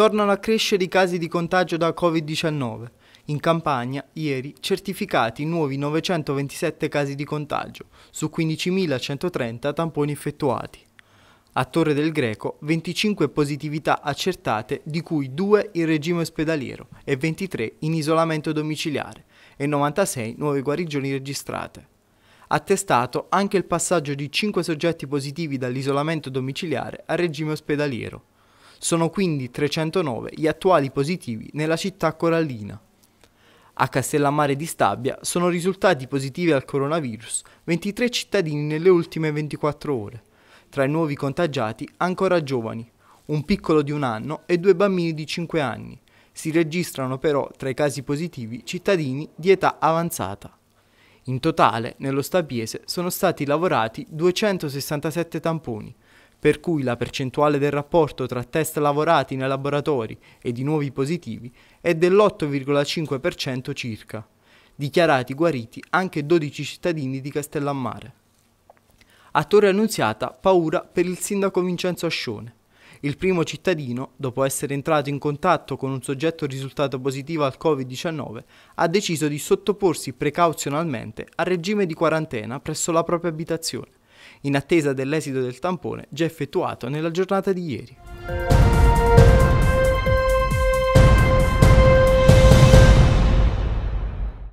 tornano a crescere i casi di contagio da Covid-19. In Campania, ieri, certificati nuovi 927 casi di contagio, su 15.130 tamponi effettuati. A Torre del Greco, 25 positività accertate, di cui 2 in regime ospedaliero e 23 in isolamento domiciliare, e 96 nuove guarigioni registrate. Attestato anche il passaggio di 5 soggetti positivi dall'isolamento domiciliare al regime ospedaliero. Sono quindi 309 gli attuali positivi nella città corallina. A Castellammare di Stabia sono risultati positivi al coronavirus 23 cittadini nelle ultime 24 ore. Tra i nuovi contagiati ancora giovani, un piccolo di un anno e due bambini di 5 anni. Si registrano però tra i casi positivi cittadini di età avanzata. In totale, nello Stabiese sono stati lavorati 267 tamponi, per cui la percentuale del rapporto tra test lavorati nei laboratori e di nuovi positivi è dell'8,5% circa. Dichiarati guariti anche 12 cittadini di Castellammare. A Torre Annunziata paura per il sindaco Vincenzo Ascione. Il primo cittadino, dopo essere entrato in contatto con un soggetto risultato positivo al Covid-19, ha deciso di sottoporsi precauzionalmente al regime di quarantena presso la propria abitazione in attesa dell'esito del tampone già effettuato nella giornata di ieri.